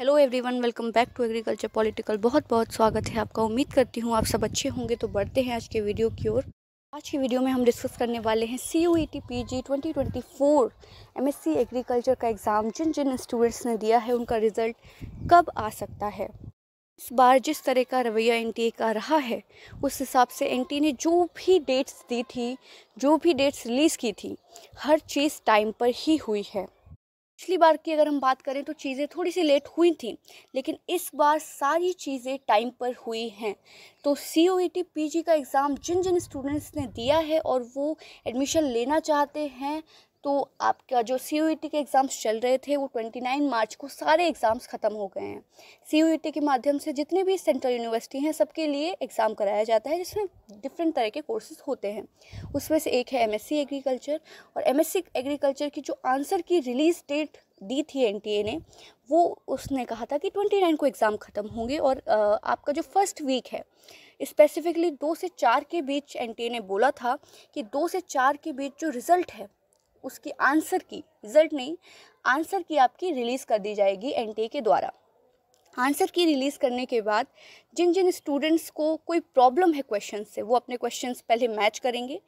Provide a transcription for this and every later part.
hello everyone welcome back to agriculture political बहुत बहुत स्वागत है आपका उम्मीद करती हूँ आप सब अच्छे होंगे तो बढ़ते हैं आज के वीडियो की ओर आज की वीडियो में हम डिस्कस करने वाले हैं C U E T P G twenty twenty four M S C agriculture का एग्ज़ाम जिन जिन स्टूडेंट्स ने दिया है उनका रिज़ल्ट कब आ सकता है इस बार जिस तरह का रवैया एन का रहा है उस हिसाब से एन ने जो भी डेट्स दी थी जो भी डेट्स रिलीज़ की थी हर चीज़ टाइम पर ही हुई है पिछली बार की अगर हम बात करें तो चीज़ें थोड़ी सी लेट हुई थी लेकिन इस बार सारी चीज़ें टाइम पर हुई हैं तो सी ओ e का एग्ज़ाम जिन जिन स्टूडेंट्स ने दिया है और वो एडमिशन लेना चाहते हैं तो आपका जो सी यू e के एग्ज़ाम्स चल रहे थे वो 29 मार्च को सारे एग्ज़ाम्स ख़त्म हो गए हैं सी यू e के माध्यम से जितने भी सेंट्रल यूनिवर्सिटी हैं सबके लिए एग्ज़ाम कराया जाता है जिसमें डिफरेंट तरह के कोर्सेज होते हैं उसमें से एक है एम एग्रीकल्चर और एम एग्रीकल्चर की जो आंसर की रिलीज़ डेट दी थी एन ने वो उसने कहा था कि 29 को एग्ज़ाम ख़त्म होंगे और आपका जो फर्स्ट वीक है स्पेसिफिकली दो से चार के बीच एन ने बोला था कि दो से चार के बीच जो रिज़ल्ट है उसकी आंसर की रिजल्ट नहीं आंसर की आपकी रिलीज़ कर दी जाएगी एन के द्वारा आंसर की रिलीज़ करने के बाद जिन जिन स्टूडेंट्स को कोई प्रॉब्लम है क्वेश्चन से वो अपने क्वेश्चन पहले मैच करेंगे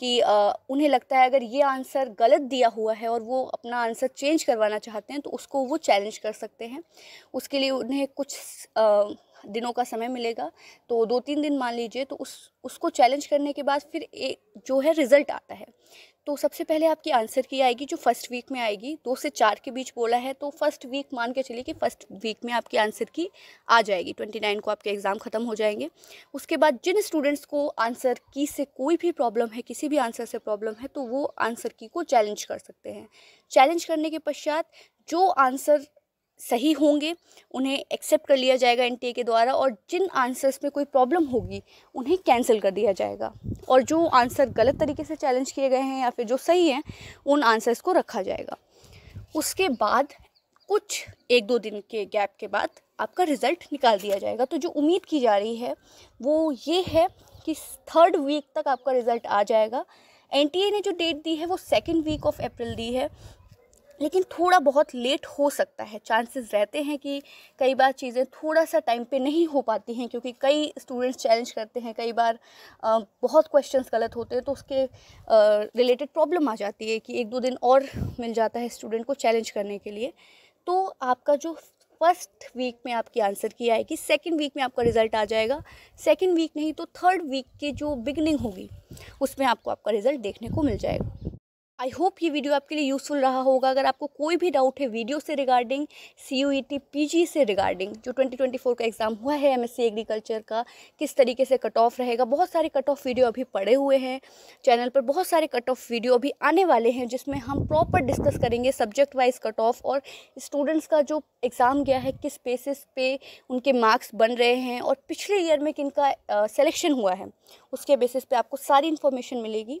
कि आ, उन्हें लगता है अगर ये आंसर गलत दिया हुआ है और वो अपना आंसर चेंज करवाना चाहते हैं तो उसको वो चैलेंज कर सकते हैं उसके लिए उन्हें कुछ आ, दिनों का समय मिलेगा तो दो तीन दिन मान लीजिए तो उस उसको चैलेंज करने के बाद फिर एक जो है रिज़ल्ट आता है तो सबसे पहले आपकी आंसर की आएगी जो फर्स्ट वीक में आएगी दो से चार के बीच बोला है तो फर्स्ट वीक मान के चलिए कि फर्स्ट वीक में आपकी आंसर की आ जाएगी ट्वेंटी नाइन को आपके एग्ज़ाम ख़त्म हो जाएंगे उसके बाद जिन स्टूडेंट्स को आंसर की से कोई भी प्रॉब्लम है किसी भी आंसर से प्रॉब्लम है तो वो आंसर की को चैलेंज कर सकते हैं चैलेंज करने के पश्चात जो आंसर सही होंगे उन्हें एक्सेप्ट कर लिया जाएगा एन के द्वारा और जिन आंसर्स में कोई प्रॉब्लम होगी उन्हें कैंसिल कर दिया जाएगा और जो आंसर गलत तरीके से चैलेंज किए गए हैं या फिर जो सही हैं उन आंसर्स को रखा जाएगा उसके बाद कुछ एक दो दिन के गैप के बाद आपका रिज़ल्ट निकाल दिया जाएगा तो जो उम्मीद की जा रही है वो ये है कि थर्ड वीक तक आपका रिज़ल्ट आ जाएगा एन ने जो डेट दी है वो सेकेंड वीक ऑफ अप्रैल दी है लेकिन थोड़ा बहुत लेट हो सकता है चांसेस रहते हैं कि कई बार चीज़ें थोड़ा सा टाइम पे नहीं हो पाती हैं क्योंकि कई स्टूडेंट्स चैलेंज करते हैं कई बार बहुत क्वेश्चंस गलत होते हैं तो उसके रिलेटेड प्रॉब्लम आ जाती है कि एक दो दिन और मिल जाता है स्टूडेंट को चैलेंज करने के लिए तो आपका जो फर्स्ट वीक में आपकी आंसर की आएगी सेकेंड वीक में आपका रिजल्ट आ जाएगा सेकेंड वीक नहीं तो थर्ड वीक की जो बिगनिंग होगी उसमें आपको आपका रिजल्ट देखने को मिल जाएगा आई होप ये वीडियो आपके लिए यूज़फुल रहा होगा अगर आपको कोई भी डाउट है वीडियो से regarding C U E T P G से रिगार्डिंग जो ट्वेंटी ट्वेंटी फोर का एग्ज़ाम हुआ है एम एस सी एग्रीकल्चर का किस तरीके से कट ऑफ रहेगा बहुत सारे कट ऑफ वीडियो अभी पड़े हुए हैं चैनल पर बहुत सारे कट ऑफ वीडियो अभी आने वाले हैं जिसमें हम प्रॉपर डिस्कस करेंगे सब्जेक्ट वाइज कट ऑफ और स्टूडेंट्स का जो एग्ज़ाम गया है किस बेसिस पे उनके मार्क्स बन रहे हैं और पिछले ईयर में किन का सिलेक्शन हुआ है उसके बेसिस पे आपको सारी इन्फॉर्मेशन मिलेगी